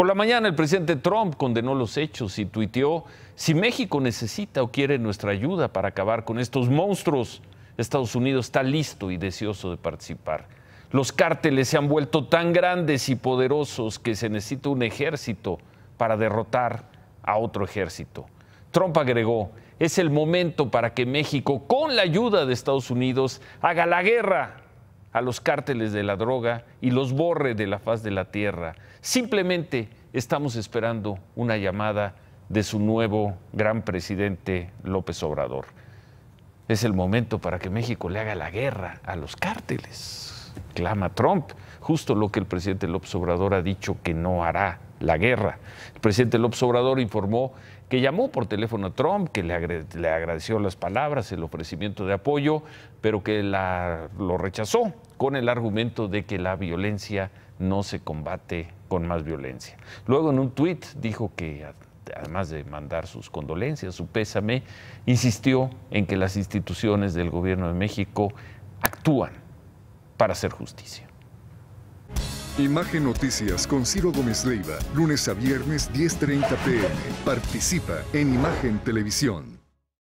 Por la mañana el presidente Trump condenó los hechos y tuiteó, si México necesita o quiere nuestra ayuda para acabar con estos monstruos, Estados Unidos está listo y deseoso de participar. Los cárteles se han vuelto tan grandes y poderosos que se necesita un ejército para derrotar a otro ejército. Trump agregó, es el momento para que México, con la ayuda de Estados Unidos, haga la guerra a los cárteles de la droga y los borre de la faz de la tierra. Simplemente estamos esperando una llamada de su nuevo gran presidente López Obrador. Es el momento para que México le haga la guerra a los cárteles clama Trump, justo lo que el presidente López Obrador ha dicho que no hará, la guerra. El presidente López Obrador informó que llamó por teléfono a Trump, que le, agradeció las palabras, el ofrecimiento de apoyo, pero que lo rechazó con el argumento de que la violencia no se combate con más violencia. Luego en un tuit dijo que además de mandar sus condolencias, su pésame, insistió en que las instituciones del gobierno de México actúan para hacer justicia. Imagen Noticias con Ciro Gómez Leiva, lunes a viernes 10.30 pm. Participa en Imagen Televisión.